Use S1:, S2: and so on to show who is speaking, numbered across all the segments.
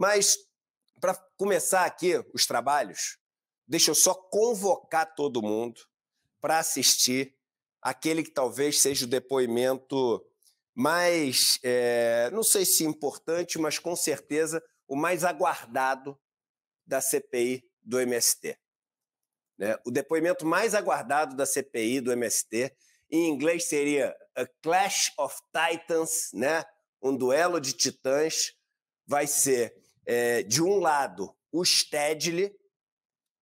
S1: Mas, para começar aqui os trabalhos, deixa eu só convocar todo mundo para assistir aquele que talvez seja o depoimento mais, é, não sei se importante, mas com certeza o mais aguardado da CPI do MST. Né? O depoimento mais aguardado da CPI do MST, em inglês seria A Clash of Titans, né? um duelo de titãs, vai ser é, de um lado o Stedley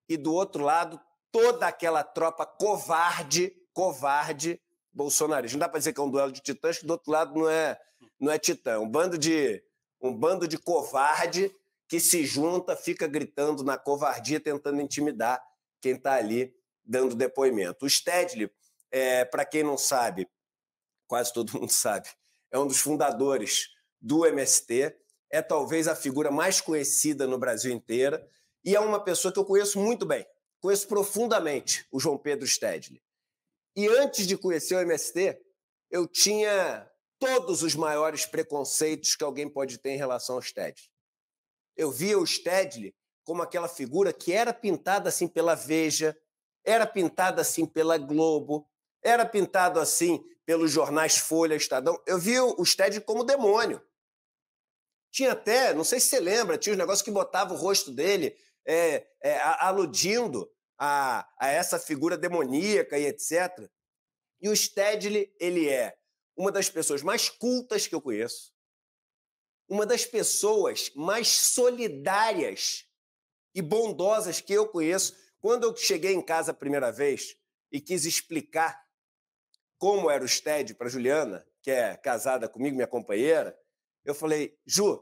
S1: e do outro lado toda aquela tropa covarde, covarde bolsonarista. Não dá para dizer que é um duelo de titãs, que do outro lado não é, não é titã, é um bando de um bando de covarde que se junta, fica gritando na covardia, tentando intimidar quem está ali dando depoimento. O Stedley, é, eh, para quem não sabe, quase todo mundo sabe, é um dos fundadores do MST, é talvez a figura mais conhecida no Brasil inteiro e é uma pessoa que eu conheço muito bem, conheço profundamente o João Pedro Stedley. E antes de conhecer o MST, eu tinha todos os maiores preconceitos que alguém pode ter em relação ao Stedley. Eu via o Stedley como aquela figura que era pintada assim pela Veja, era pintada assim pela Globo, era pintado assim pelos jornais Folha, Estadão. Eu via o Stedley como demônio. Tinha até, não sei se você lembra, tinha os negócios que botava o rosto dele é, é, aludindo a, a, essa figura demoníaca e etc. E o Stedley, ele é uma das pessoas mais cultas que eu conheço, uma das pessoas mais solidárias e bondosas que eu conheço. Quando eu cheguei em casa a primeira vez e quis explicar como era o Stedley para Juliana, que é casada comigo, minha companheira, eu falei, Ju,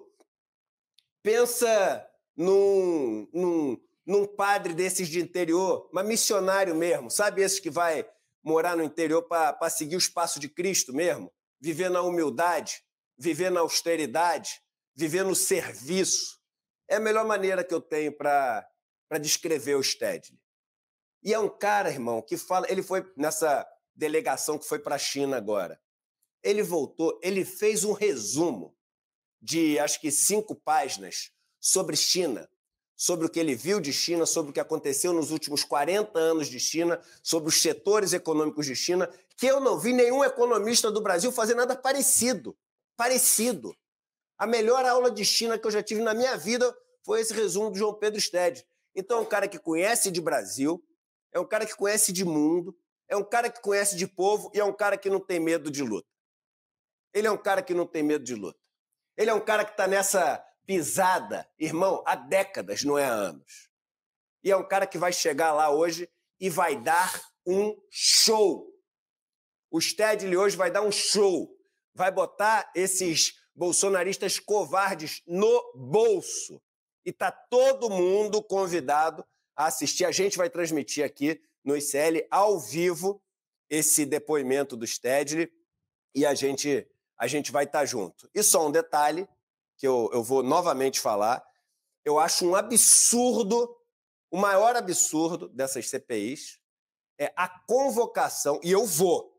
S1: pensa num, num, num padre desses de interior, mas missionário mesmo, sabe esses que vai morar no interior para seguir os passos de Cristo mesmo, viver na humildade, viver na austeridade, viver no serviço. É a melhor maneira que eu tenho para descrever o Stedley. E é um cara, irmão, que fala. Ele foi nessa delegação que foi para a China agora. Ele voltou, ele fez um resumo de acho que cinco páginas sobre China, sobre o que ele viu de China, sobre o que aconteceu nos últimos 40 anos de China, sobre os setores econômicos de China, que eu não vi nenhum economista do Brasil fazer nada parecido. Parecido. A melhor aula de China que eu já tive na minha vida foi esse resumo do João Pedro Stedes. Então, é um cara que conhece de Brasil, é um cara que conhece de mundo, é um cara que conhece de povo e é um cara que não tem medo de luta. Ele é um cara que não tem medo de luta. Ele é um cara que está nessa pisada, irmão, há décadas, não é há anos. E é um cara que vai chegar lá hoje e vai dar um show. O Stedley hoje vai dar um show. Vai botar esses bolsonaristas covardes no bolso. E tá todo mundo convidado a assistir. A gente vai transmitir aqui no ICL ao vivo esse depoimento do Stedley e a gente a gente vai estar tá junto. E só um detalhe, que eu, eu vou novamente falar, eu acho um absurdo, o maior absurdo dessas CPIs é a convocação, e eu vou,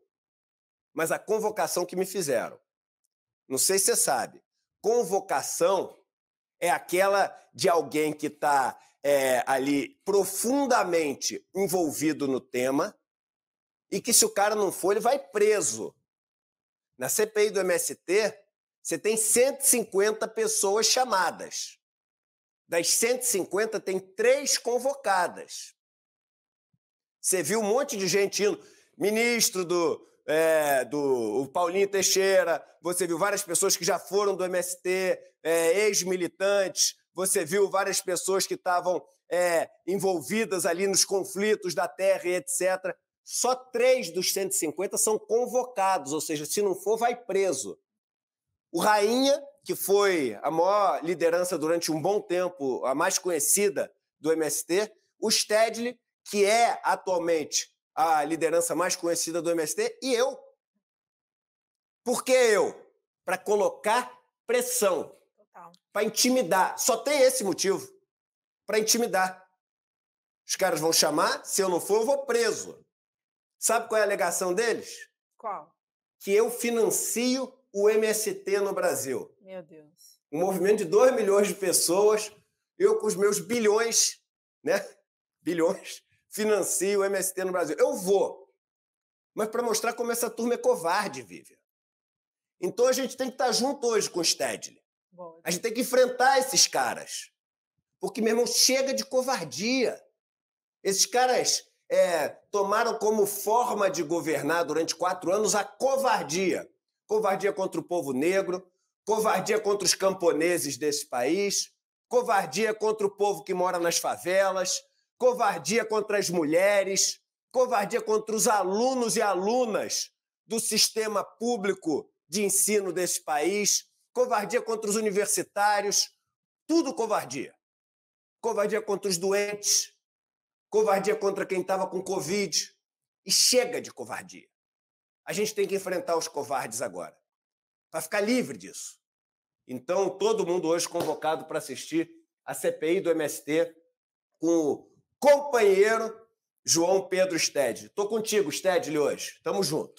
S1: mas a convocação que me fizeram. Não sei se você sabe, convocação é aquela de alguém que está é, ali profundamente envolvido no tema e que, se o cara não for, ele vai preso. Na CPI do MST, você tem 150 pessoas chamadas. Das 150, tem três convocadas. Você viu um monte de gente indo, ministro do, é, do o Paulinho Teixeira, você viu várias pessoas que já foram do MST, é, ex-militantes, você viu várias pessoas que estavam é, envolvidas ali nos conflitos da terra e etc só três dos 150 são convocados, ou seja, se não for, vai preso. O Rainha, que foi a maior liderança durante um bom tempo, a mais conhecida do MST, o Stedley, que é atualmente a liderança mais conhecida do MST, e eu. Por que eu? Para colocar pressão, para intimidar. Só tem esse motivo, para intimidar. Os caras vão chamar, se eu não for, eu vou preso. Sabe qual é a alegação deles? Qual? Que eu financio o MST no Brasil. Meu Deus. Um movimento de 2 milhões de pessoas, eu com os meus bilhões, né? Bilhões, financio o MST no Brasil. Eu vou. Mas para mostrar como essa turma é covarde, Vivian. Então a gente tem que estar tá junto hoje com o Stedley. A gente tem que enfrentar esses caras. Porque, meu irmão, chega de covardia. Esses caras é, tomaram como forma de governar durante quatro anos a covardia. Covardia contra o povo negro, covardia contra os camponeses desse país, covardia contra o povo que mora nas favelas, covardia contra as mulheres, covardia contra os alunos e alunas do sistema público de ensino desse país, covardia contra os universitários, tudo covardia. Covardia contra os doentes, covardia contra quem estava com Covid. E chega de covardia. A gente tem que enfrentar os covardes agora, para ficar livre disso. Então, todo mundo hoje convocado para assistir a CPI do MST com o companheiro João Pedro Sted. Estou contigo, Sted, hoje. Tamo junto.